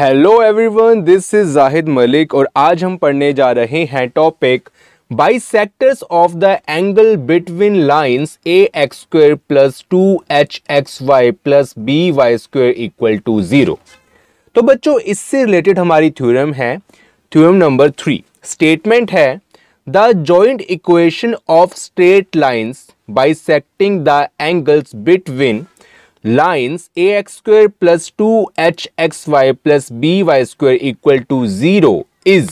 Hello everyone this is Zahid Malik और आज हम पढ़ने जा रहे हैं topic bisectors of the angle between lines a x square plus two H x y plus b y square equal to zero तो बच्चों इससे रिलेटेड हमारी थ्योरम है थ्योरम नंबर थ्री स्टेटमेंट है the joint equation of straight lines bisecting the angles between h x y plus b y by equal to zero is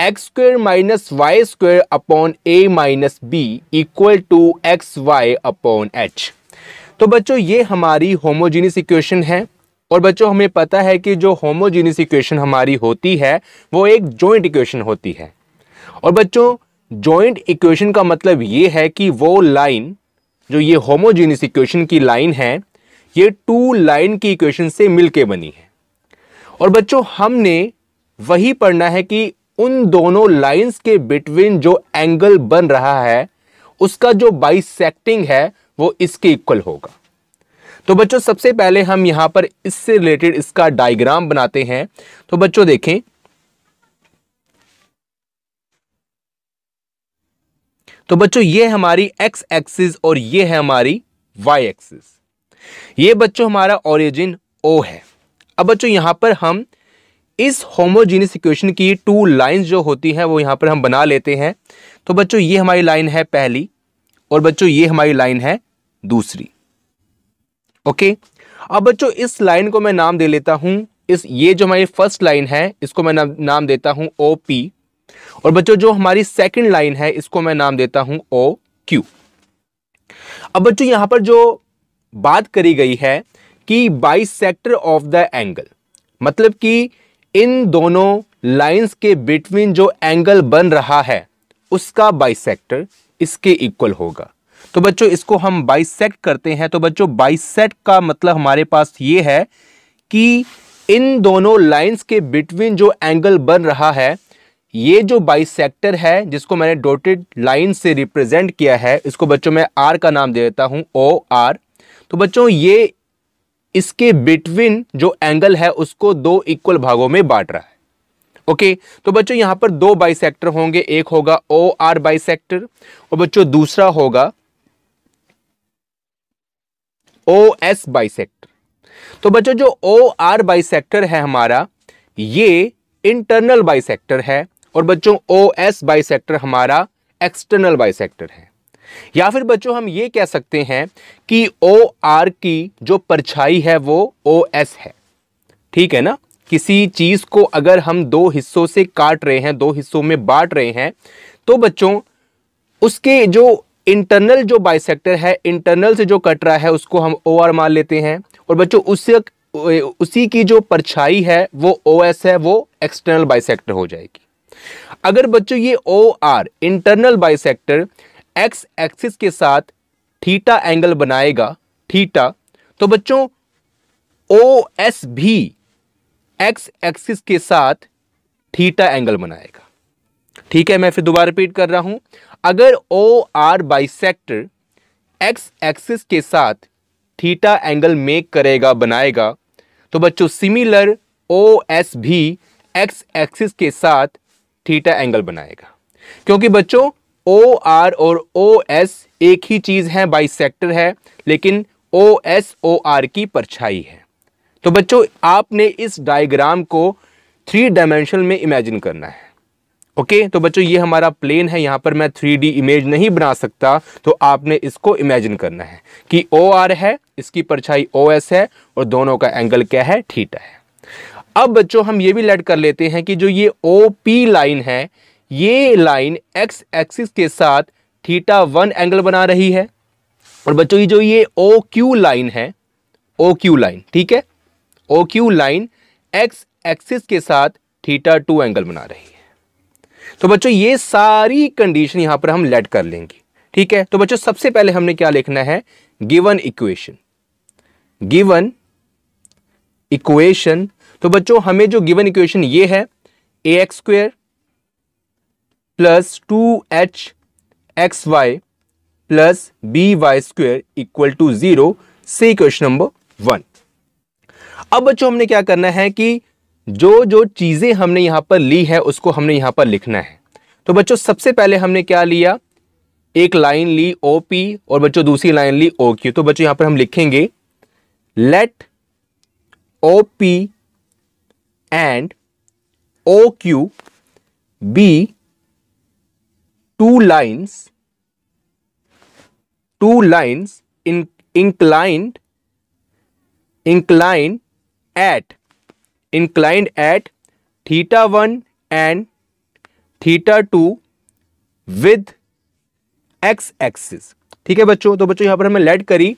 x x minus y y upon A minus b equal to x Y upon H तो बच्चों ये हमारी homogeneous equation है और बच्चों हमें पता है कि जो होमोजीनियस इक्वेशन हमारी होती है वो एक जॉइंट इक्वेशन होती है और बच्चों जॉइंट इक्वेशन का मतलब ये है कि वो लाइन जो ये होमोजीनियस इक्वेशन की लाइन है ये टू लाइन की इक्वेशन से मिलके बनी है और बच्चों हमने वही पढ़ना है कि उन दोनों लाइंस के बिटवीन जो एंगल बन रहा है उसका जो बाइसेक्टिंग है वो इसके इक्वल होगा तो बच्चों सबसे पहले हम यहां पर इससे रिलेटेड इसका डायग्राम बनाते हैं तो बच्चों देखें तो बच्चों ये हमारी एक्स एक्सिस और ये है हमारी वाई एक्सिस ये बच्चों हमारा ओरिजिन ओ है अब बच्चों यहाँ पर हम इस होमोजीनियस इक्वेशन की टू लाइंस जो होती हैं वो यहाँ पर हम बना लेते हैं तो बच्चों ये हमारी लाइन है पहली और बच्चों ये हमारी लाइन है दूसरी ओके अब बच्चों इस लाइन को मैं नाम दे लेता हूँ इस ये जो हमारी फर्स्ट लाइन है इसको मैं नाम देता हूँ ओ पी और बच्चों जो हमारी सेकेंड लाइन है इसको मैं नाम देता हूँ ओ क्यू अब बच्चों यहाँ पर जो बात करी गई है कि bisector of the angle मतलब कि इन दोनों लाइंस के बिटवीन जो एंगल बन रहा है उसका बाई इसके इक्वल होगा तो बच्चों इसको हम बाई करते हैं तो बच्चों बाई का मतलब हमारे पास ये है कि इन दोनों लाइंस के बिटवीन जो एंगल बन रहा है ये जो बाई है जिसको मैंने डोटेड लाइन से रिप्रेजेंट किया है इसको बच्चों मैं आर का नाम दे देता हूँ ओ आर तो बच्चों ये इसके बिटवीन जो एंगल है उसको दो इक्वल भागों में बांट रहा है ओके तो बच्चों यहां पर दो बाइसेक्टर होंगे एक होगा ओ आर बाइसेक्टर और बच्चों दूसरा होगा ओ एस बाइसेक्टर तो बच्चों जो ओ आर बाइसेक्टर है हमारा ये इंटरनल बाइसेक्टर है और बच्चों ओ एस बाइसेक्टर हमारा एक्सटर्नल बाइसेक्टर है या फिर बच्चों हम ये कह सकते हैं कि ओ आर की जो परछाई है वो ओ एस है ठीक है ना किसी चीज़ को अगर हम दो हिस्सों से काट रहे हैं दो हिस्सों में बांट रहे हैं तो बच्चों उसके जो इंटरनल जो बाइसेक्टर है इंटरनल से जो कट रहा है उसको हम ओ आर मान लेते हैं और बच्चों उससे उसी की जो परछाई है वो ओ एस है वो एक्सटर्नल बाइसेक्टर हो जाएगी अगर बच्चों ये O R internal bisector x axis के साथ थीटा एंगल बनाएगा थीटा तो बच्चों ओ एस भी एक्स एक्सिस के साथ थीटा एंगल बनाएगा ठीक है मैं फिर दोबारा रिपीट कर रहा हूं अगर O R bisector x axis के साथ थीटा एंगल मेक करेगा बनाएगा तो बच्चों सिमिलर ओ एस भी एक्स एक्सिस के साथ थीटा एंगल बनाएगा क्योंकि बच्चों ओ आर और ओ एस एक ही चीज़ है बाई सेक्टर है लेकिन ओ एस ओ आर की परछाई है तो बच्चों आपने इस डायग्राम को थ्री डायमेंशन में इमेजिन करना है ओके तो बच्चों ये हमारा प्लेन है यहां पर मैं थ्री डी इमेज नहीं बना सकता तो आपने इसको इमेजिन करना है कि ओ आर है इसकी परछाई ओ एस है और दोनों का एंगल क्या है ठीटा है अब बच्चों हम ये भी लेट कर लेते हैं कि जो ये ओ पी लाइन है ये लाइन एक्स एक्सिस के साथ थीटा वन एंगल बना रही है और बच्चों ये जो ये ओ क्यू लाइन है ओ क्यू लाइन ठीक है O Q line x axis के साथ थीटा टू एंगल बना रही है तो बच्चों ये सारी कंडीशन यहां पर हम लेट कर लेंगे ठीक है तो बच्चों सबसे पहले हमने क्या लिखना है गिवन इक्वेशन गिवन इक्वेशन तो बच्चों हमें जो गिवन इक्वेशन ये है a x square plus two H x y plus b y square equal to zero से क्वेश्चन नंबर वन अब बच्चों हमने क्या करना है कि जो जो चीज़ें हमने यहां पर ली है उसको हमने यहां पर लिखना है तो बच्चों सबसे पहले हमने क्या लिया एक लाइन ली ओ पी और बच्चों दूसरी लाइन ली ओ क्यू तो बच्चों यहां पर हम लिखेंगे let O P and O Q be two lines two lines in, inclined inclined at inclined at theta 1 and theta 2 with x axis ठीक है बच्चों तो बच्चों यहां पर हमें लेट करी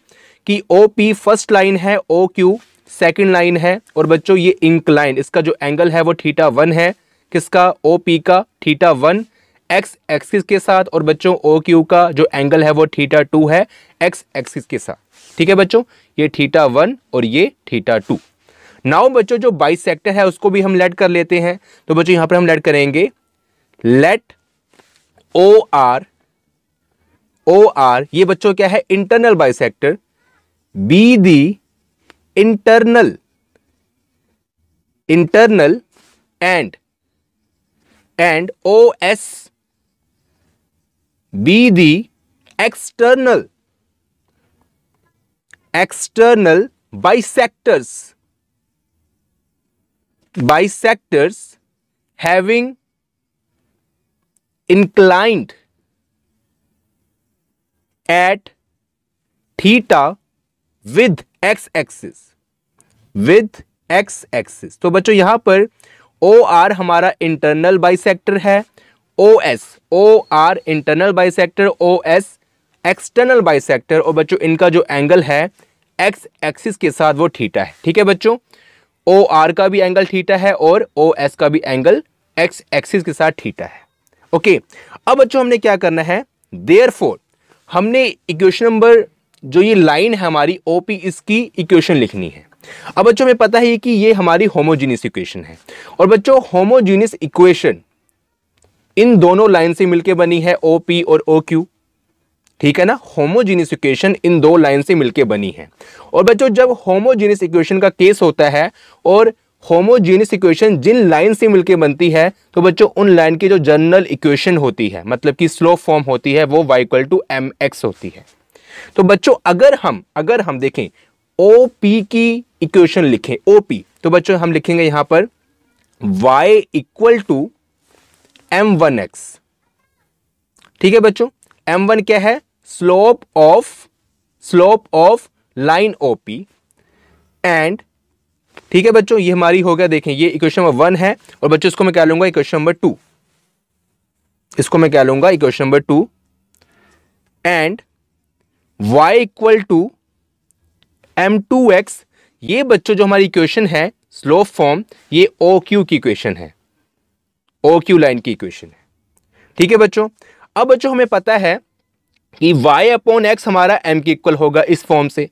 कि ओ पी फर्स्ट लाइन है ओ क्यू सेकेंड लाइन है और बच्चों ये इंक्लाइन इसका जो एंगल है वो थीटा वन है किसका ओ पी का थीटा वन एक्स एक्सिस के साथ और बच्चों ओ क्यू का जो एंगल है वो थीटा टू है एक्स एक्सिस के साथ ठीक है बच्चों ये थीटा वन और ये थीटा टू नाउ बच्चों जो बाई सेक्टर है उसको भी हम लेट कर लेते हैं तो बच्चों यहां पर हम लेट करेंगे let O R O R ये बच्चों क्या है internal bisector be the internal internal and and O S be the external external bisectors bisectors having inclined at theta with X axis with X axis तो बच्चों यहां पर O R हमारा internal bisector है O S O R internal sector O S external bisector और बच्चों इनका जो एंगल है एक्स एक्सिस के साथ वो ठीटा है ठीक है बच्चों ओ आर का भी एंगल ठीटा है और ओ एस का भी एंगल एक्स एक्सिस के साथ ठीटा है ओके अब बच्चों हमने क्या करना है देयर हमने इक्वेशन नंबर जो ये लाइन है हमारी ओ पी इसकी इक्वेशन लिखनी है अब बच्चों हमें पता है कि ये हमारी होमोजीनियस इक्वेशन है और बच्चों होमोजीनियस इक्वेशन इन दोनों लाइन से मिलकर बनी है ओ पी और ओ क्यू ठीक है ना होमोजीनियस इक्वेशन इन दो लाइन से मिलकर बनी है और बच्चों जब होमोजीनियस इक्वेशन का केस होता है और होमोजीनियस इक्वेशन जिन लाइन से मिलकर बनती है तो बच्चों उन लाइन की जो जनरल इक्वेशन होती है मतलब कि स्लो फॉर्म होती है वो वाइक्वल टू एम एक्स होती है तो बच्चों अगर हम अगर हम देखें ओ पी की इक्वेशन लिखें ओ पी तो बच्चों हम लिखेंगे यहां पर y equal to m one x ठीक है बच्चों एम वन क्या है slope of slope of line O P and ठीक है बच्चों ये हमारी हो गया देखें ये इक्वेशन नंबर वन है और बच्चों इसको मैं क्या लूंगा इक्वेशन नंबर टू इसको मैं क्या लूंगा equation number two and y equal to m two x ये बच्चों जो हमारी इक्वेशन है स्लोप फॉर्म ये ओ क्यू की इक्वेशन है ओ क्यू लाइन की इक्वेशन है ठीक है बच्चों अब बच्चों हमें पता है कि y अपॉन एक्स हमारा m के इक्वल होगा इस फॉर्म से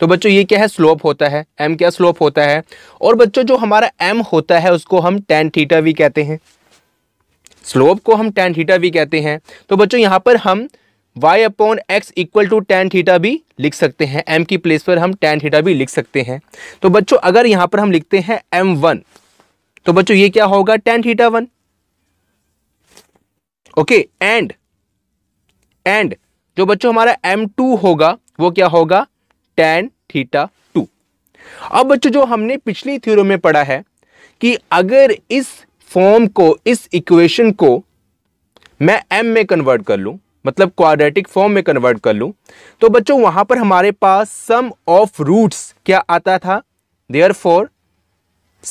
तो बच्चों ये क्या है स्लोप होता है m क्या स्लोप होता है और बच्चों जो हमारा m होता है उसको हम टेन थीटा भी कहते हैं स्लोप को हम टेन थीटा भी कहते हैं तो बच्चों यहाँ पर हम y upon x equal to tan theta भी लिख सकते हैं m की प्लेस पर हम टेन थीटा भी लिख सकते हैं तो बच्चों अगर यहाँ पर हम लिखते हैं एम वन तो बच्चों ये क्या होगा tan theta one okay and and जो बच्चों हमारा एम टू होगा वो क्या होगा टेन थीटा टू अब बच्चों जो हमने पिछली थ्योरी में पढ़ा है कि अगर इस फॉर्म को इस इक्वेशन को मैं एम में कन्वर्ट कर लूं मतलब क्वाड्रेटिक फॉर्म में कन्वर्ट कर लूं तो बच्चों वहां पर हमारे पास सम ऑफ रूट्स क्या आता था therefore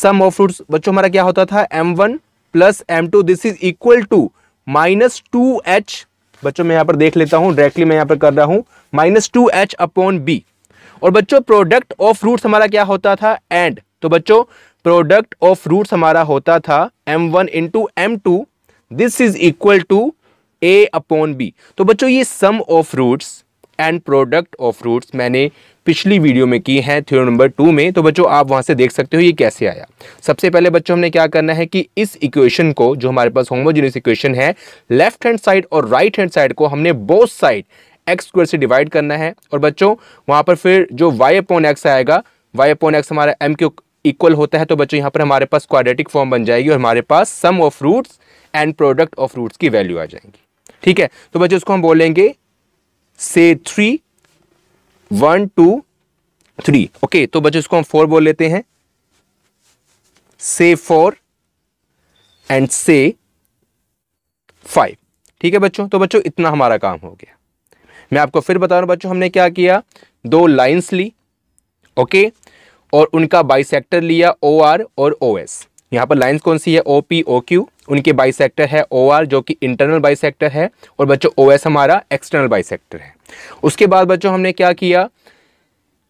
sum of roots बच्चों हमारा क्या होता था m one plus M two this is equal to minus two h बच्चों मैं यहां पर देख लेता हूं डायरेक्टली मैं यहां पर कर रहा हूं minus two H upon B और बच्चों प्रोडक्ट ऑफ रूट्स हमारा क्या होता था एंड तो बच्चों प्रोडक्ट ऑफ रूट्स हमारा होता था m one into M two this is equal to a upon B तो बच्चों ये sum of roots and product of roots मैंने पिछली वीडियो में की है थ्योरी नंबर टू में तो बच्चों आप वहां से देख सकते हो ये कैसे आया सबसे पहले बच्चों हमने क्या करना है कि इस इक्वेशन को जो हमारे पास होमोजीनियस इक्वेशन है लेफ्ट हैंड साइड और राइट हैंड साइड को हमने बोथ साइड एक्स स्क्वायर से डिवाइड करना है और बच्चों वहां पर फिर जो वाई अपॉन एक्स आएगा वाई अपॉन एक्स हमारा एम क्यू इक्वल होता है तो बच्चों यहाँ पर हमारे पास क्वाड्रेटिक फॉर्म बन जाएगी और हमारे पास sum of roots and product of roots की वैल्यू आ जाएंगी ठीक है तो बच्चों इसको हम बोलेंगे से three one two three okay तो बच्चों इसको हम फोर बोल लेते हैं से फोर एंड से फाइव ठीक है बच्चों तो बच्चों इतना हमारा काम हो गया मैं आपको फिर बता रहा हूं बच्चों हमने क्या किया दो लाइंस ली ओके और उनका बाइसेक्टर लिया ओ आर और ओ एस यहां पर लाइंस कौन सी है ओ पी ओ क्यू उनके बाइसेक्टर है ओ आर जो कि इंटरनल बाइसेक्टर है और बच्चों ओ एस हमारा एक्सटर्नल बाइसेक्टर है उसके बाद बच्चों हमने क्या किया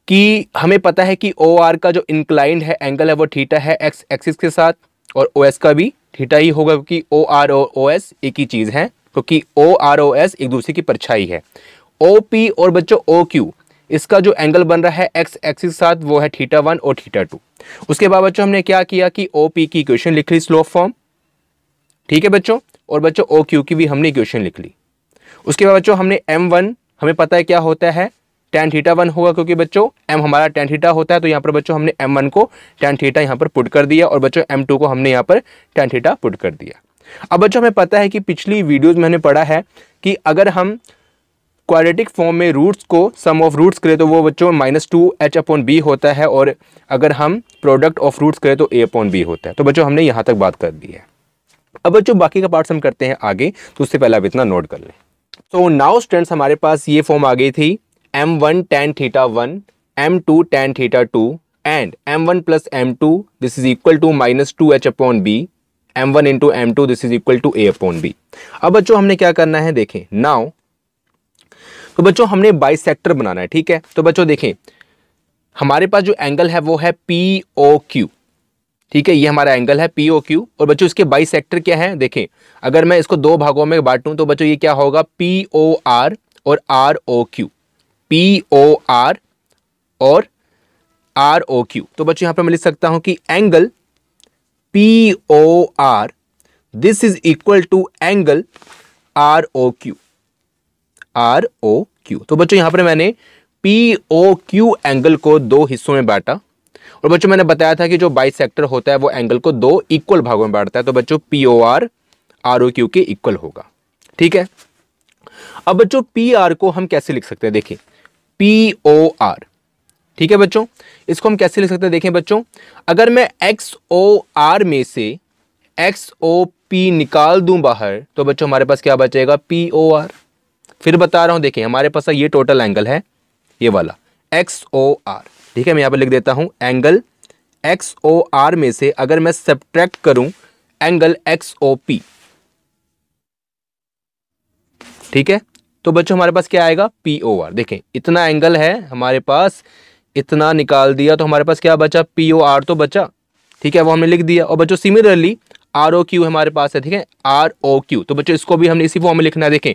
कि हमें पता है कि ओ आर का जो इंक्लाइंड है एंगल है वो थीटा है एक्स एक्सिस के साथ और ओ एस का भी थीटा ही होगा क्योंकि ओ आर ओ ओ एस एक ही चीज़ है क्योंकि ओ आर ओ एस एक दूसरे की परछाई है ओ पी और बच्चों ओ क्यू इसका जो एंगल बन रहा है एक्स एक्सिस के साथ वो है थीटा वन और थीटा टू उसके बाद बच्चों हमने क्या किया कि ओ पी की इक्वेशन लिख ली स्लोप फॉर्म ठीक है बच्चों और बच्चों ओ क्यू की भी हमने इक्वेशन लिख ली उसके बाद बच्चों हमने एम वन हमें पता है क्या होता है टेन थीटा वन होगा क्योंकि बच्चों एम हमारा टेन थीटा होता है तो यहाँ पर बच्चों हमने एम वन को टेन थीटा यहाँ पर पुट कर दिया और बच्चों एम टू को हमने यहाँ पर टेन थीटा पुट कर दिया अब बच्चों हमें पता है कि पिछली वीडियोज़ में हमने पढ़ा है कि अगर हम क्वाड्रेटिक फॉर्म में रूट्स को सम ऑफ रूट्स करें तो वो बच्चों minus two H upon b होता है और अगर हम प्रोडक्ट ऑफ रूट्स करें तो ए अपॉन बी होता है तो बच्चों हमने यहाँ तक बात कर दी है अब बच्चों बाकी का पार्ट्स हम करते हैं आगे तो उससे पहले आप इतना नोट कर लें सो नाउ स्टूडेंट्स हमारे पास ये फॉर्म आ गई थी m one tan theta one m two tan theta two and m one plus M two this is equal to minus two H upon b m one into M two this is equal to a upon b अब बच्चों हमने क्या करना है देखें now तो बच्चों हमने बाई सेक्टर बनाना है ठीक है तो बच्चों देखें हमारे पास जो एंगल है वो है पी ओ क्यू ठीक है ये हमारा एंगल है पी ओ क्यू और बच्चों इसके बाई सेक्टर क्या है देखें अगर मैं इसको दो भागों में बांटूं तो बच्चों ये क्या होगा पी ओ आर और R O Q P O R और आर ओ क्यू तो बच्चों यहां पर मैं लिख सकता हूं कि angle P O R this is equal to angle R O Q R O Q तो बच्चों यहां पर मैंने पी ओ क्यू एंगल को दो हिस्सों में बांटा और बच्चों मैंने बताया था कि जो बाई होता है वो एंगल को दो इक्वल भागों में बांटता है तो बच्चों P O R R O Q के इक्वल होगा ठीक है अब बच्चों पी आर को हम कैसे लिख सकते हैं देखिए पी ओ आर ठीक है बच्चों इसको हम कैसे लिख सकते हैं देखें बच्चों अगर मैं एक्स ओ आर में से एक्स ओ पी निकाल दूं बाहर तो बच्चों हमारे पास क्या बचेगा पी ओ आर फिर बता रहा हूं देखिए हमारे पास ये टोटल एंगल है ये वाला एक्स ओ आर ठीक है मैं यहाँ पर लिख देता हूँ एंगल एक्स ओ आर में से अगर मैं सब्ट्रैक्ट करूँ एंगल एक्स ओ पी ठीक है तो बच्चों हमारे पास क्या आएगा पी ओ आर देखें इतना एंगल है हमारे पास इतना निकाल दिया तो हमारे पास क्या बचा पी ओ आर तो बचा ठीक है वो हमने लिख दिया और बच्चों सिमिलरली आर ओ क्यू हमारे पास है ठीक है आर ओ क्यू तो बच्चों इसको भी हमने इसी फॉर्म में लिखना है देखें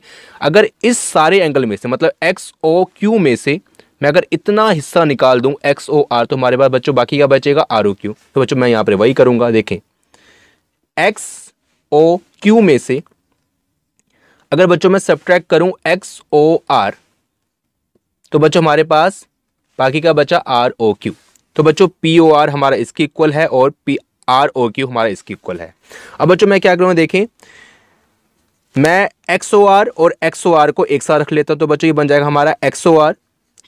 अगर इस सारे एंगल में से मतलब एक्स ओ क्यू में से मैं अगर इतना हिस्सा निकाल दूं एक्स ओ आर तो हमारे पास बच्चों बाकी का बचेगा आर ओ क्यू तो बच्चों मैं यहाँ पर वही करूँगा देखें एक्स ओ क्यू में से अगर बच्चों मैं सब्ट्रैक्ट करूँ एक्स ओ आर तो बच्चों हमारे पास बाकी का बचा आर ओ क्यू तो बच्चों पी ओ आर हमारा इसके इक्वल है और पी आर ओ क्यू हमारा इसके इक्वल है अब बच्चों मैं क्या करूँगा देखें मैं एक्स ओ आर और एक्स ओ आर को एक साथ रख लेता हूँ तो बच्चों ये बन जाएगा हमारा एक्स ओ आर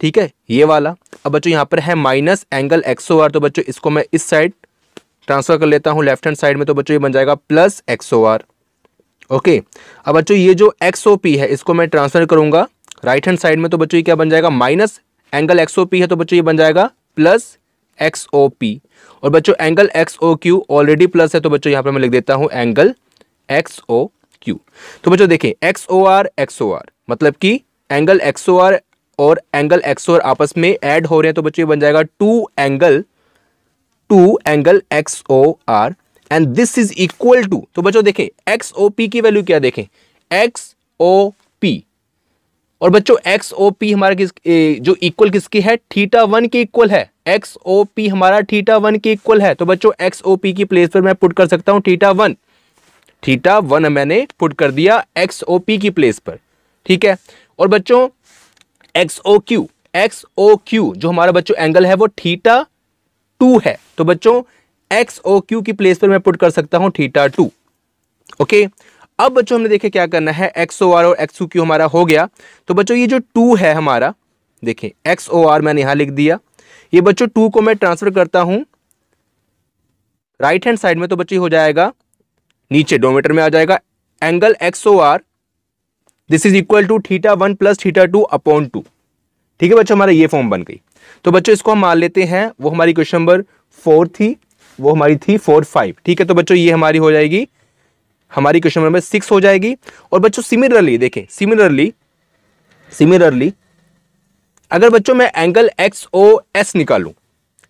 ठीक है ये वाला अब बच्चों यहाँ पर है माइनस एंगल एक्सो आर तो बच्चों इसको मैं इस साइड ट्रांसफर कर लेता हूँ लेफ्ट हैंड साइड में तो बच्चों ये बन जाएगा प्लस एक्सो आर ओके अब बच्चों ये जो एक्स ओ पी है इसको मैं ट्रांसफर करूंगा राइट हैंड साइड में तो बच्चों ये क्या बन जाएगा minus angle x O P है तो बच्चों ये बन जाएगा प्लस एक्स ओ पी और बच्चों angle x O Q already plus है तो बच्चों यहाँ पर मैं लिख देता हूँ एंगल एक्स ओ क्यू तो बच्चों देखिए x O R x O R मतलब कि एंगल एक्स ओ आर और एंगल एक्स और आपस में ऐड हो रहे हैं तो बच्चों ये बन जाएगा two angle two angle x O R and this is equal to तो बच्चों देखें एक्स ओ पी की वैल्यू क्या देखें एक्स ओ पी और बच्चों एक्स ओ पी हमारा किस ए, जो इक्वल किसकी है थीटा वन के इक्वल है एक्स ओ पी हमारा थीटा वन के इक्वल है तो बच्चों एक्स ओ पी की प्लेस पर मैं पुट कर सकता हूं थीटा वन थीटा वन मैंने पुट कर दिया एक्स ओ पी की प्लेस पर ठीक है और बच्चों x O Q x O Q जो हमारा बच्चों एंगल है वो थीटा टू है तो बच्चों एक्स ओ क्यू की प्लेस पर मैं पुट कर सकता हूं थीटा टू ओके अब बच्चों हमने देखे क्या करना है एक्स ओ आर और एक्स ओ क्यू हमारा हो गया तो बच्चों ये जो टू है हमारा देखे एक्स ओ आर मैंने यहां लिख दिया ये बच्चों टू को मैं ट्रांसफर करता हूं राइट हैंड साइड में तो बच्चे हो जाएगा नीचे डोमीटर में आ जाएगा angle x O R this is equal to theta one plus theta two upon two ठीक है बच्चों हमारा ये फॉर्म बन गई तो बच्चों इसको हम मान लेते हैं वो हमारी क्वेश्चन नंबर फोर थी वो हमारी थी फोर फाइव ठीक है तो बच्चों ये हमारी हो जाएगी हमारी क्वेश्चन नंबर सिक्स हो जाएगी और बच्चों सिमिलरली देखें सिमिलरली सिमिलरली अगर बच्चों मैं एंगल एक्स ओ एस निकालू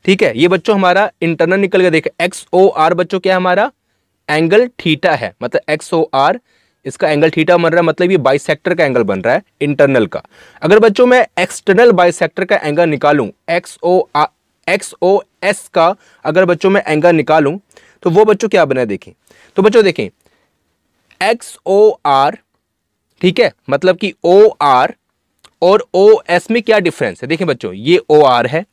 ठीक है ये बच्चों हमारा इंटरनल निकल गया देखें एक्स ओ आर बच्चों क्या हमारा एंगल थीटा है मतलब एक्स ओ आर इसका एंगल थीटा बन रहा है मतलब ये बाई का एंगल बन रहा है इंटरनल का अगर बच्चों मैं एक्सटर्नल बाई का एंगल निकालू x O x O S का अगर बच्चों मैं एंगल निकालू तो वो बच्चों क्या बना देखें तो बच्चों देखें एक्स ओ आर ठीक है मतलब कि ओ आर और ओ एस में क्या डिफरेंस है देखें बच्चों ये ओ आर है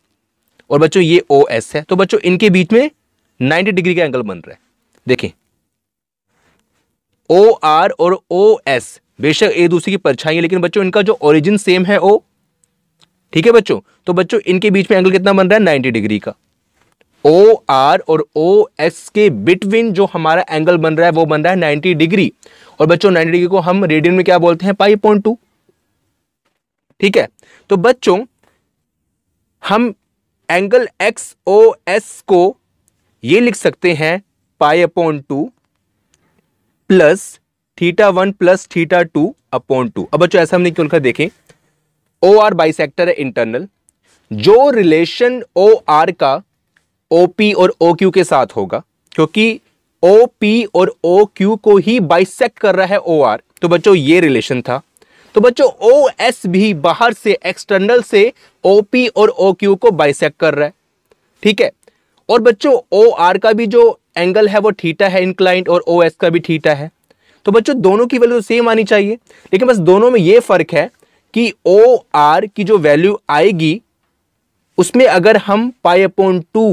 और बच्चों ये ओ एस है तो बच्चों इनके बीच में 90 डिग्री का एंगल बन रहा है देखें ओ आर और ओ एस बेशक एक दूसरे की परछाई है लेकिन बच्चों इनका जो ओरिजिन सेम है ओ ठीक है बच्चों तो बच्चों इनके बीच में एंगल कितना बन रहा है नाइन्टी डिग्री का ओ आर और ओ एस के बिटवीन जो हमारा एंगल बन रहा है वो बन रहा है नाइन्टी डिग्री और बच्चों नाइन्टी डिग्री को हम रेडियन में क्या बोलते हैं पाई पॉइंट टू ठीक है तो बच्चों हम एंगल एक्स ओ एस को ये लिख सकते हैं pi upon two plus theta one plus theta two upon two अब बच्चों ऐसा हमने क्यों लिखा देखें ओ आर बाइसेक्टर है इंटरनल जो रिलेशन ओ आर का ओ पी और ओ क्यू के साथ होगा क्योंकि ओ पी और ओ क्यू को ही बाइसेक्ट कर रहा है ओ आर तो बच्चों ये रिलेशन था तो बच्चों ओ एस भी बाहर से एक्सटर्नल से ओ पी और ओ क्यू को बाइसेक कर रहा है ठीक है और बच्चों ओ आर का भी जो एंगल है वो थीटा है इनक्लाइंट और ओ एस का भी थीटा है तो बच्चों दोनों की वैल्यू सेम तो आनी चाहिए लेकिन बस दोनों में ये फ़र्क है कि ओ आर की जो वैल्यू आएगी उसमें अगर हम पाई अपॉन टू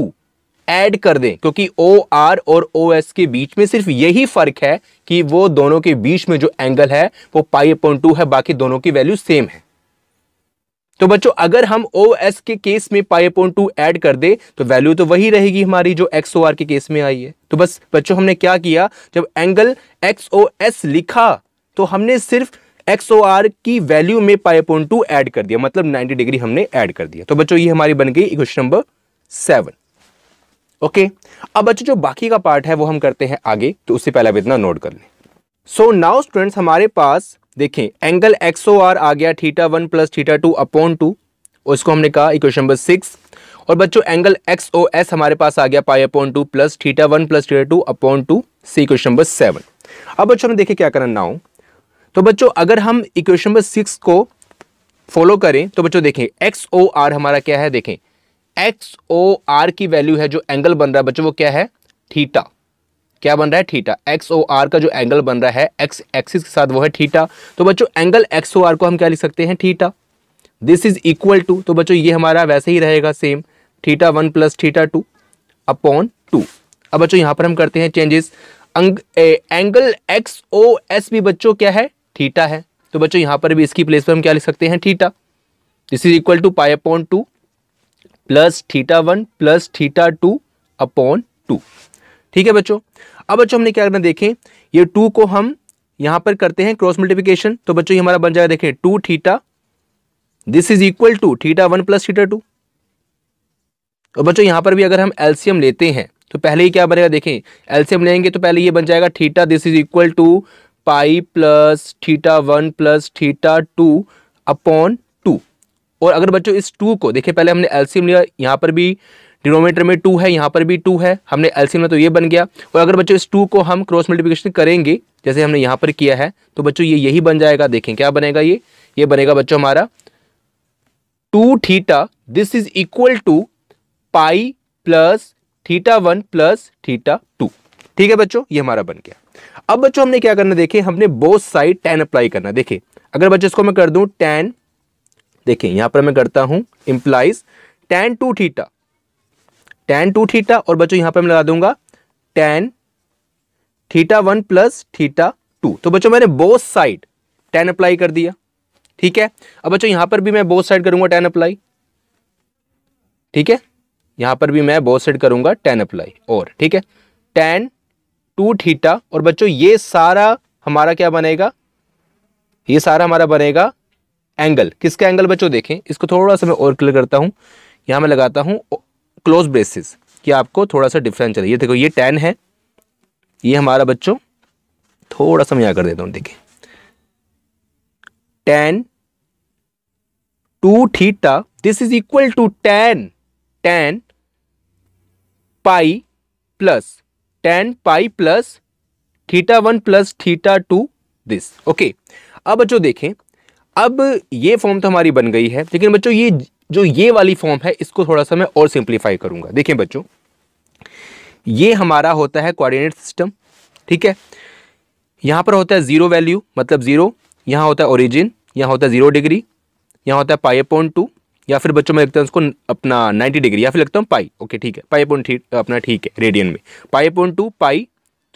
एड कर दें क्योंकि ओ आर और ओ एस के बीच में सिर्फ यही फ़र्क है कि वो दोनों के बीच में जो एंगल है वो पाई अपॉन टू है बाकी दोनों की वैल्यू सेम है तो बच्चों अगर हम ओ एस के केस में पाई पॉइंट टू एड कर दे तो वैल्यू तो वही रहेगी हमारी जो एक्स ओ आर के केस में आई है तो बस बच्चों हमने क्या किया जब एंगल एक्स ओ एस लिखा तो हमने सिर्फ एक्स ओ आर की वैल्यू में पाई पॉइंट टू एड कर दिया मतलब नाइनटी डिग्री हमने एड कर दिया तो बच्चों ये हमारी बन गई क्वेश्चन नंबर सेवन ओके अब बच्चों जो बाकी का पार्ट है वो हम करते हैं आगे तो उससे पहले आप इतना नोट कर लें सो नाउ स्टूडेंट्स हमारे पास देखें एंगल एक्सो आर आ गया theta one plus theta two upon two उसको हमने कहा इक्वेशन नंबर सिक्स और बच्चों एंगल एक्स ओ एस हमारे पास आ गया pi upon two plus theta one plus theta two upon two say equation number seven अब बच्चों हमें देखें क्या करना ना हो तो बच्चों अगर हम इक्वेशन नंबर सिक्स को फॉलो करें तो बच्चों देखें एक्स ओ आर हमारा क्या है देखें एक्स ओ आर की वैल्यू है जो एंगल बन रहा है बच्चों वो क्या है थीटा क्या बन रहा है थीटा एक्स ओ आर का जो एंगल बन रहा है एक्स एक्सिस के साथ वो है थीटा तो बच्चों एंगल एक्स ओ आर को हम क्या लिख सकते हैं theta this is equal to तो बच्चों ये हमारा वैसे ही रहेगा same theta one plus theta two upon two अब बच्चों यहाँ पर हम करते हैं changes angle x O S भी बच्चों क्या है थीटा है तो बच्चों यहाँ पर भी इसकी प्लेस पर हम क्या लिख सकते हैं theta this is equal to pi upon two plus theta one plus theta two upon two ठीक है बच्चों अब बच्चों हमने क्या करना देखें ये टू को हम यहां पर करते हैं क्रॉस मल्टीप्लिकेशन तो बच्चों ये हमारा बन जाएगा देखें two theta this is equal to theta one plus theta two और बच्चों यहां पर भी अगर हम एल्सियम लेते हैं तो पहले ही क्या बनेगा देखें एल्सियम लेंगे तो पहले ये बन जाएगा theta this is equal to pi plus theta one plus theta two upon two और अगर बच्चों इस टू को देखिए पहले हमने एल्सियम लिया यहां पर भी डिनोमीटर में टू है यहाँ पर भी टू है हमने एलसीएम में तो ये बन गया और अगर बच्चों इस टू को हम क्रॉस मल्टीप्लिकेशन करेंगे जैसे हमने यहाँ पर किया है तो बच्चों ये यही बन जाएगा देखें क्या बनेगा ये ये बनेगा बच्चों हमारा two theta this is equal to pi plus theta one plus theta two ठीक है बच्चों ये हमारा बन गया अब बच्चों हमने क्या करना देखे हमने बोथ साइड टेन अप्लाई करना देखे अगर बच्चों इसको मैं कर दूं टेन देखें यहां पर मैं करता हूं implies tan two theta tan two theta और बच्चों यहां पर मैं लगा दूंगा tan theta one plus theta two तो बच्चों मैंने बोथ साइड टेन अप्लाई कर दिया ठीक है अब बच्चों यहां पर भी मैं बोथ साइड करूंगा टेन अप्लाई ठीक है यहां पर भी मैं बोथ साइड करूंगा टेन अप्लाई और ठीक है टेन टू थीटा और बच्चों ये सारा हमारा क्या बनेगा ये सारा हमारा बनेगा एंगल किसका एंगल बच्चों देखें इसको थोड़ा सा मैं और क्लियर करता हूं यहां मैं लगाता हूं क्लोज ब्रेसेस कि आपको थोड़ा सा डिफरेंस चाहिए देखो ये टेन है ये हमारा बच्चों थोड़ा सा मैं कर देता हूँ देखिए tan two theta this is equal to tan tan pi plus tan pi plus theta one plus theta two this okay अब बच्चों देखें अब ये फॉर्म तो हमारी बन गई है लेकिन बच्चों ये जो ये वाली फॉर्म है इसको थोड़ा सा मैं और सिंप्लीफाई करूंगा देखिए बच्चों ये हमारा होता है कोऑर्डिनेट सिस्टम ठीक है यहां पर होता है ज़ीरो वैल्यू मतलब ज़ीरो यहां होता है ओरिजिन यहां होता है ज़ीरो डिग्री यहाँ होता है पाई पॉइंट टू या फिर बच्चों में लिखता हूँ उसको अपना नाइन्टी डिग्री या फिर लिखता हूँ पाई ओके ठीक है पाई पॉइंट अपना ठीक है रेडियन में pi point two pi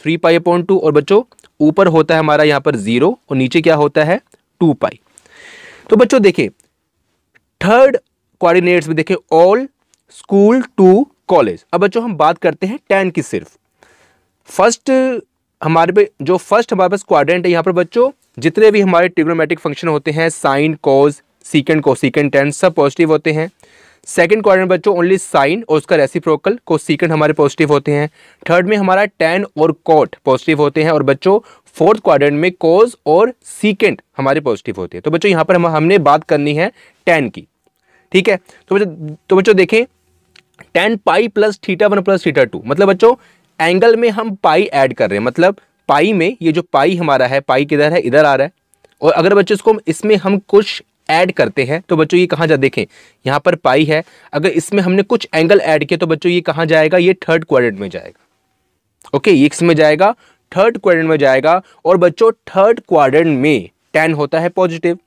three pi point two और बच्चों ऊपर होता है हमारा यहाँ पर ज़ीरो और नीचे क्या होता है टू पाई तो बच्चों देखिए थर्ड कोऑर्डिनेट्स में देखें ऑल स्कूल टू कॉलेज अब बच्चों हम बात करते हैं टेन की सिर्फ फर्स्ट हमारे पे जो फर्स्ट हमारे पास क्वाड्रेंट है यहाँ पर बच्चों जितने भी हमारे ट्रिग्नोमेटिक फंक्शन होते हैं साइन कॉज सीकेंड को सीकेंड टेन सब पॉजिटिव होते हैं सेकेंड क्वाड्रेंट बच्चों ओनली साइन और उसका रेसिप्रोकल को सीकेंड हमारे पॉजिटिव होते हैं थर्ड में हमारा टेन और कॉट पॉजिटिव होते हैं और बच्चों फोर्थ क्वाड्रेंट में कॉज और सीकेंड हमारे पॉजिटिव होते हैं तो बच्चों यहाँ पर हम हमने बात करनी है टेन की ठीक है तो बच्चों तो बच्चों देखें tan pi plus theta one plus theta two मतलब बच्चों एंगल में हम पाई ऐड कर रहे हैं मतलब पाई में ये जो पाई हमारा है पाई किधर है इधर आ रहा है और अगर बच्चों इसको इसमें हम कुछ ऐड करते हैं तो बच्चों ये कहाँ जा देखें यहाँ पर पाई है अगर इसमें हमने कुछ एंगल ऐड किया तो बच्चों ये कहाँ जाएगा ये थर्ड क्वाड्रेंट में जाएगा ओके ये इसमें जाएगा थर्ड क्वाड्रेंट में जाएगा और बच्चों थर्ड क्वाड्रेंट में टेन होता है पॉजिटिव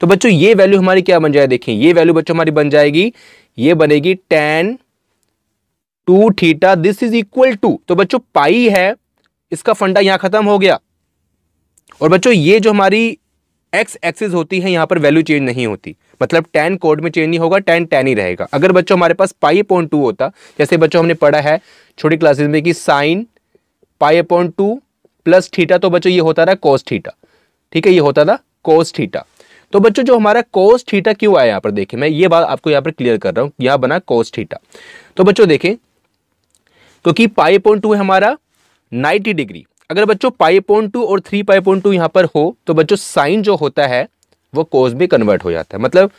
तो बच्चों ये वैल्यू हमारी क्या बन जाए देखें ये वैल्यू बच्चों हमारी बन जाएगी ये बनेगी tan two theta this is equal to तो बच्चों पाई है इसका फंडा यहां खत्म हो गया और बच्चों ये जो हमारी एक्स एक्सिस होती है यहां पर वैल्यू चेंज नहीं होती मतलब टेन कोड में चेंज नहीं होगा टेन टेन ही रहेगा अगर बच्चों हमारे पास पाई पॉइंट टू होता जैसे बच्चों हमने पढ़ा है छोटी क्लासेस में कि sine pi point two plus theta तो बच्चों ये होता था कोस थीटा ठीक है ये होता था कोस थीटा तो बच्चों जो हमारा कोस ठीटा क्यों आया यहां पर देखिए मैं ये बात आपको यहाँ पर क्लियर कर रहा हूं यहाँ बना कोस ठीटा तो बच्चों देखें क्योंकि पाई पॉइंट टू है हमारा नाइन्टी डिग्री अगर बच्चों पाई पॉइंट टू और थ्री पाई पॉइंट टू यहाँ पर हो तो बच्चों साइन जो होता है वो कोस में कन्वर्ट हो जाता है मतलब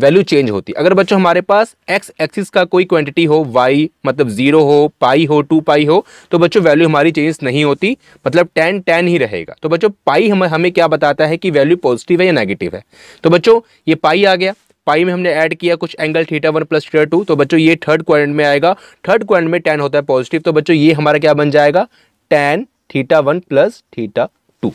वैल्यू चेंज होती है अगर बच्चों हमारे पास एक्स एक्सिस का कोई क्वांटिटी हो वाई मतलब जीरो हो पाई हो टू पाई हो तो बच्चों वैल्यू हमारी चेंज नहीं होती मतलब टेन टेन ही रहेगा तो बच्चों पाई हम हमें क्या बताता है कि वैल्यू पॉजिटिव है या नेगेटिव है तो बच्चों ये पाई आ गया पाई में हमने ऐड किया कुछ angle theta one plus theta two तो बच्चों ये थर्ड क्वारेंट में आएगा थर्ड क्वारेंट में टेन होता है पॉजिटिव तो बच्चों ये हमारा क्या बन जाएगा tan theta one plus theta two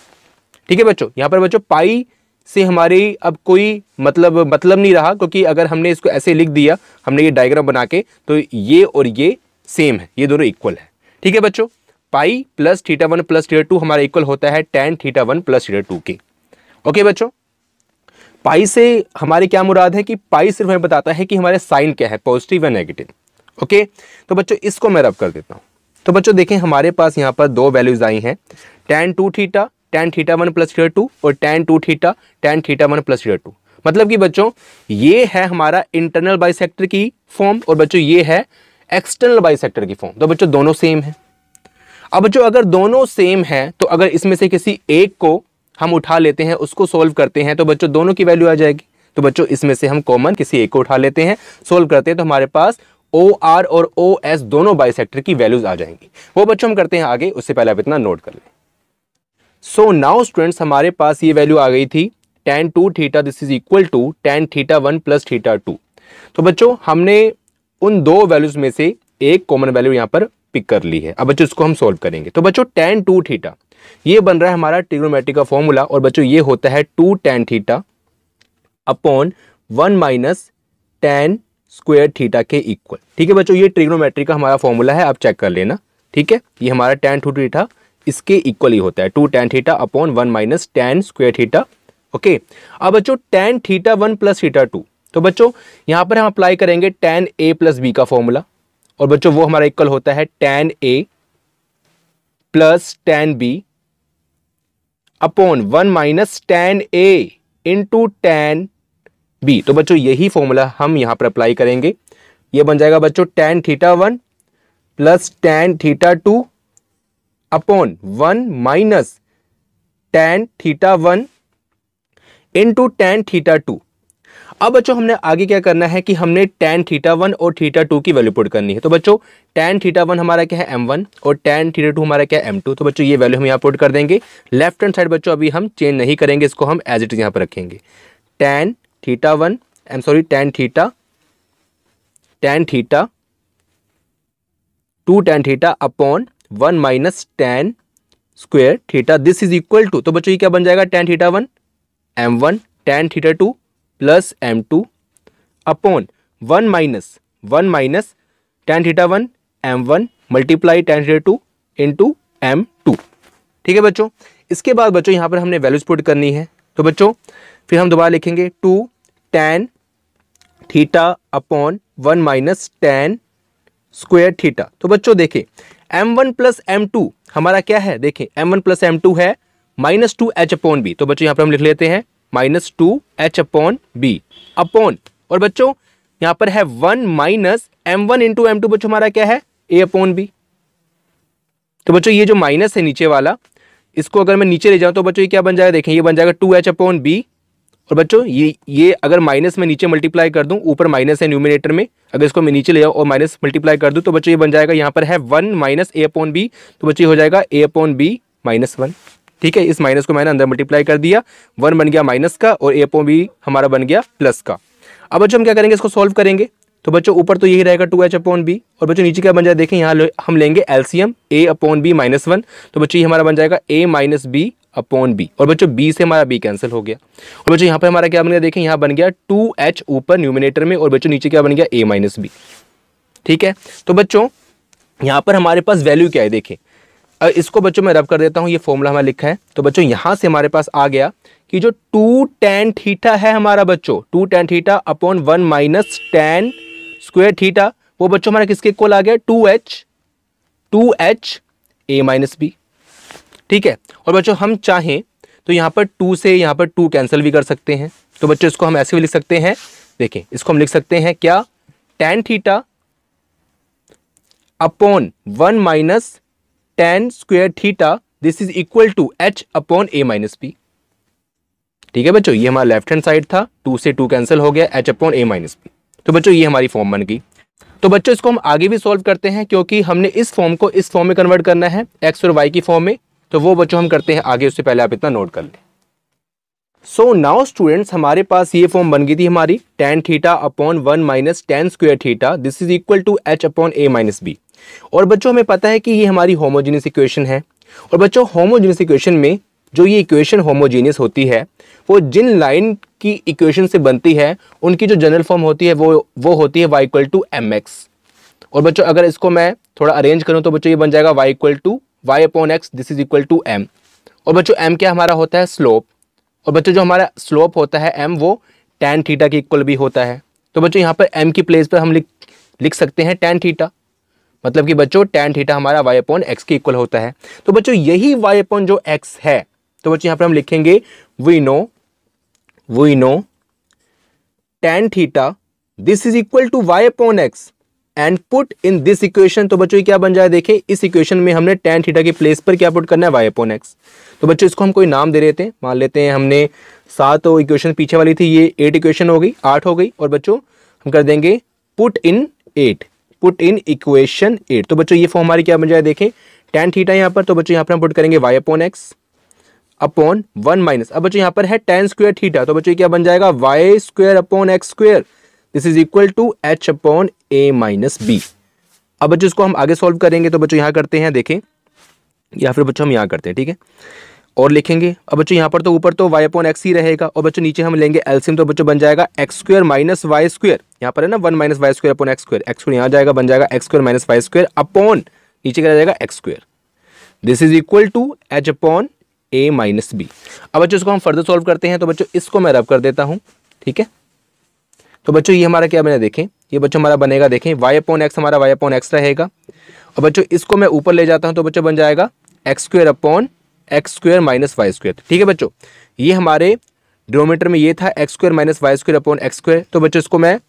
ठीक है बच्चों यहाँ पर बच्चों पाई से हमारी अब कोई मतलब मतलब नहीं रहा क्योंकि अगर हमने इसको ऐसे लिख दिया हमने ये डायग्राम बना के तो ये और ये सेम है ये दोनों इक्वल है ठीक है बच्चों pi plus theta one plus theta two हमारा इक्वल होता है tan theta one plus theta two के ओके बच्चों पाई से हमारे क्या मुराद है कि पाई सिर्फ हमें बताता है कि हमारे साइन क्या है पॉजिटिव या नेगेटिव ओके तो बच्चों इसको मैं रब कर देता हूँ तो बच्चों देखें हमारे पास यहाँ पर दो वैल्यूज आई हैं tan two theta tan theta one plus theta two और tan two theta tan theta one plus theta two मतलब कि बच्चों ये है हमारा इंटरनल बाइसेक्टर की फॉर्म और बच्चों ये है एक्सटर्नल बाइसेक्टर की फॉर्म तो बच्चों दोनों सेम है अब बच्चों अगर दोनों सेम है तो अगर इसमें से किसी एक को हम उठा लेते हैं उसको सोल्व करते हैं तो बच्चों दोनों की वैल्यू आ जाएगी तो बच्चों इसमें से हम कॉमन किसी एक को उठा लेते हैं सोल्व करते हैं तो हमारे पास ओ आर और ओ एस दोनों बाइसेक्टर की वैल्यूज आ जाएंगी वो बच्चों हम करते हैं आगे उससे पहले आप इतना नोट कर लें सो नाउ स्टूडेंट्स हमारे पास ये वैल्यू आ गई थी tan two theta this is equal to tan theta one plus theta two तो बच्चों हमने उन दो वैल्यूज में से एक कॉमन वैल्यू यहाँ पर पिक कर ली है अब बच्चों इसको हम सोल्व करेंगे तो बच्चों टेन टू थीटा ये बन रहा है हमारा ट्रिग्नोमेट्री का फॉर्मूला और बच्चों ये होता है two tan theta upon one minus tan square theta के इक्वल ठीक है बच्चों ये ट्रिग्नोमेट्री का हमारा फॉर्मूला है आप चेक कर लेना ठीक है ये हमारा टेन टू थीटा इसके इक्वल ही होता है two tan theta upon one minus tan square theta okay अब बच्चों tan theta one plus theta two तो बच्चों यहां पर हम अप्लाई करेंगे टेन ए प्लस बी का फॉर्मूला और बच्चों वो हमारा इक्वल होता है tan A plus tan B upon one minus tan A into tan B तो बच्चों यही फॉर्मूला हम यहां पर अप्लाई करेंगे ये बन जाएगा बच्चों tan theta one plus tan theta two upon one minus tan theta one into tan theta two अब बच्चों हमने आगे क्या करना है कि हमने टेन थीटा वन और थीटा टू की वैल्यू पुट करनी है तो बच्चों टेन थीटा वन हमारा क्या है एम वन और टेन थीटा टू हमारा क्या है एम टू तो बच्चों ये वैल्यू हम यहाँ पुट कर देंगे लेफ्ट हैंड साइड बच्चों अभी हम चेंज नहीं करेंगे इसको हम एज इट इज यहाँ पर रखेंगे tan theta one I am sorry tan theta tan theta two tan theta upon one minus tan square theta this is equal to तो बच्चों ये क्या बन जाएगा tan theta one M one tan theta two plus M two upon one minus one minus tan theta one M one multiply tan theta two into M two ठीक है बच्चों इसके बाद बच्चों यहाँ पर हमने वैल्यूज पुट करनी है तो बच्चों फिर हम दोबारा लिखेंगे two tan theta upon one minus tan square theta तो बच्चों देखें M one plus M two हमारा क्या है देखें M one plus M two है minus two H upon B तो बच्चों यहां पर हम लिख लेते हैं minus two H upon B upon और बच्चों यहां पर है one minus M one into M two बच्चों हमारा क्या है ए अपॉन बी तो बच्चों ये जो माइनस है नीचे वाला इसको अगर मैं नीचे ले जाऊं तो बच्चों ये क्या बन जाएगा देखें ये बन जाएगा टू एच अपॉन बी और बच्चों ये ये अगर माइनस में नीचे मल्टीप्लाई कर दूं ऊपर माइनस है न्यूमिनेटर में अगर इसको मैं नीचे ले जाऊँ और माइनस मल्टीप्लाई कर दूं तो बच्चों ये बन जाएगा यहाँ पर है one minus A upon B तो बच्चों ये हो जाएगा A upon B minus one ठीक है इस माइनस को मैंने अंदर मल्टीप्लाई कर दिया वन बन गया माइनस का और ए अपॉन बी हमारा बन गया प्लस का अब बच्चों हम क्या करेंगे इसको सॉल्व करेंगे तो बच्चों ऊपर तो यही रहेगा टू एच अपॉन बी और बच्चों नीचे क्या बन जाएगा देखें यहाँ हम लेंगे LCM A upon B minus one तो बच्चों ये हमारा बन जाएगा A minus B upon B और बच्चों बी से हमारा बी कैंसिल हो गया और बच्चों यहाँ पर हमारा क्या बन गया देखें यहाँ बन गया टू एच ऊपर न्यूमिनेटर में और बच्चों नीचे क्या बन गया ए माइनस बी ठीक है तो बच्चों यहाँ पर हमारे पास वैल्यू क्या है देखें अब इसको बच्चों मैं रब कर देता हूँ ये फॉर्मूला हमारा लिखा है तो बच्चों यहाँ से हमारे पास आ गया कि जो टू टेन थीटा है हमारा बच्चों two tan theta upon one minus tan square theta वो बच्चों हमारा किसके इक्वल आ गया two H two H A minus B ठीक है और बच्चों हम चाहें तो यहाँ पर टू से यहाँ पर टू कैंसिल भी कर सकते हैं तो बच्चों इसको हम ऐसे भी लिख सकते हैं देखें इसको हम लिख सकते हैं क्या tan theta upon one minus tan square theta this is equal to H upon A minus B ठीक है बच्चों ये हमारा लेफ्ट हैंड साइड था टू से टू कैंसिल हो गया एच अपॉन ए माइनस बी तो बच्चों ये हमारी फॉर्म बन गई तो बच्चों इसको हम आगे भी सॉल्व करते हैं क्योंकि हमने इस फॉर्म को इस फॉर्म में कन्वर्ट करना है एक्स और वाई की फॉर्म में तो वो बच्चों हम करते हैं आगे उससे पहले आप इतना नोट कर लें सो नाउ स्टूडेंट्स हमारे पास ये फॉर्म बन गई थी हमारी tan theta upon one minus tan square theta this is equal to H upon A minus B और बच्चों हमें पता है कि ये हमारी होमोजीनियस इक्वेशन है और बच्चों होमोजीनियस इक्वेशन में जो ये इक्वेशन होमोजीनियस होती है वो जिन लाइन की इक्वेशन से बनती है उनकी जो जनरल फॉर्म होती है वो वो होती है Y equal to M X और बच्चों अगर इसको मैं थोड़ा अरेंज करूँ तो बच्चों ये बन जाएगा Y equal to Y upon X this is equal to M और बच्चों एम क्या हमारा होता है स्लोप और बच्चों जो हमारा स्लोप होता है एम वो टेन थीटा के इक्वल भी होता है तो बच्चों यहाँ पर एम की प्लेस पर हम लिख लिख सकते हैं टेन थीटा मतलब कि बच्चों टेन थीटा हमारा वाई अपॉन एक्स के इक्वल होता है तो बच्चों यही वाई अपॉन जो एक्स है तो बच्चों यहाँ पर हम लिखेंगे we know we know tan theta this is equal to Y upon X and put in this equation तो बच्चों क्या बन जाए देखे इस इक्वेशन में हमने टेन थीटा के प्लेस पर क्या पुट करना है वाई अपॉन एक्स तो बच्चों इसको हम कोई नाम दे रहे हैं मान लेते हैं हमने सात इक्वेशन पीछे वाली थी ये एट इक्वेशन हो गई आठ हो गई और बच्चों हम कर देंगे put in eight put in equation eight तो बच्चों ये फॉर्म हमारी क्या बन जाए देखें टेन थीटा यहाँ पर तो बच्चों यहाँ पर हम पुट करेंगे Y upon X upon one minus अब बच्चों यहाँ पर है टेन स्क्वेयर थीटा तो बच्चों क्या बन जाएगा Y square upon X square this is equal to H upon A minus B अब बच्चों इसको हम आगे सॉल्व करेंगे तो बच्चों यहाँ करते हैं देखें या फिर बच्चों हम यहाँ करते हैं ठीक है और लिखेंगे अब बच्चों यहाँ पर तो ऊपर तो वाई अपॉन एक्स ही रहेगा और बच्चों नीचे हम लेंगे एल्सियम तो बच्चों बन जाएगा X square minus Y square यहाँ पर है ना one minus Y square upon X square X square यहाँ जाएगा बन जाएगा X square minus Y square upon नीचे क्या जाएगा X square this is equal to H upon A minus B अब बच्चों इसको हम फर्दर सॉल्व करते हैं तो बच्चों इसको मैं रब कर देता हूँ ठीक है तो बच्चों ये हमारा क्या बने देखें ये बच्चों हमारा बनेगा देखें वाई अपॉन एक्स हमारा वाई अपॉन एक्स रहेगा और बच्चों इसको मैं ऊपर ले जाता हूँ तो बच्चों बन जाएगा X square upon X square minus Y square ठीक है बच्चों ये हमारे डिनोमीटर में ये था X square minus Y square upon X square तो बच्चों इसको मैं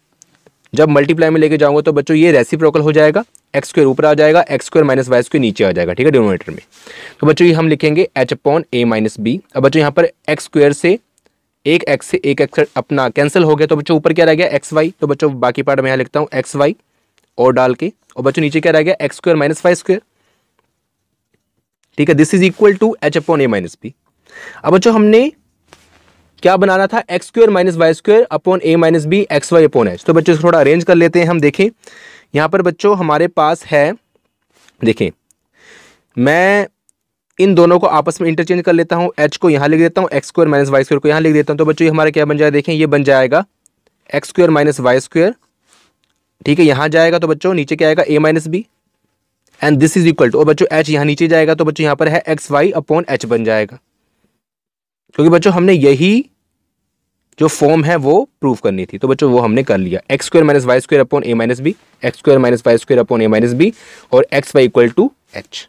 जब मल्टीप्लाई में लेके जाऊंगा तो बच्चों ये रेसिप्रोकल हो जाएगा एक्स स्क्र ऊपर आ जाएगा X square minus Y square नीचे आ जाएगा ठीक है डिनोमीटर में तो बच्चों ये हम लिखेंगे एच अपॉन ए माइनस बी अब बच्चों यहाँ पर एक्स स्क्र से एक एक्स से एक एक्स अपना कैंसिल हो गया तो बच्चों ऊपर क्या रह गया एक्स वाई तो बच्चों बाकी पार्ट मैं यहाँ लिखता हूँ एक्स वाई और डाल के और बच्चों नीचे क्या रह गया X square minus Y square ठीक है this is equal to H upon A minus B अब बच्चों हमने क्या बनाना था X square minus Y square upon ए minus B X Y upon H तो बच्चों इसको थोड़ा अरेंज कर लेते हैं हम देखें यहाँ पर बच्चों हमारे पास है देखें मैं इन दोनों को आपस में इंटरचेंज कर लेता हूँ एच को यहाँ लिख देता हूँ X square minus Y square को यहाँ लिख देता हूँ तो बच्चों ये हमारा क्या बन जाएगा देखें ये बन जाएगा X square minus Y square ठीक है यहाँ जाएगा तो बच्चों नीचे क्या आएगा A minus B and this is equal to और बच्चों एच यहाँ नीचे जाएगा तो बच्चों यहाँ पर है एक्स वाई अपॉन एच बन जाएगा क्योंकि बच्चों हमने यही जो फॉर्म है वो प्रूव करनी थी तो बच्चों वो हमने कर लिया X square minus Y square upon ए minus B X square minus Y square upon ए माइनस बी और X Y equal to H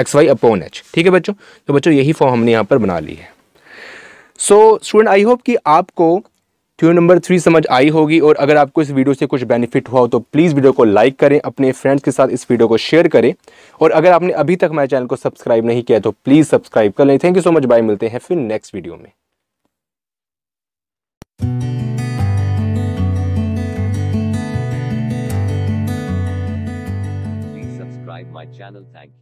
x Y upon H ठीक है बच्चों तो बच्चों यही फॉर्म हमने यहाँ पर बना ली है सो स्टूडेंट आई होप कि आपको थ्योरी नंबर थ्री समझ आई होगी और अगर आपको इस वीडियो से कुछ बेनिफिट हुआ हो तो प्लीज़ वीडियो को लाइक करें अपने फ्रेंड्स के साथ इस वीडियो को शेयर करें और अगर आपने अभी तक हमारे चैनल को सब्सक्राइब नहीं किया तो प्लीज़ सब्सक्राइब कर लें thank you so much bye मिलते हैं फिर नेक्स्ट वीडियो में Please subscribe my channel. Thank you.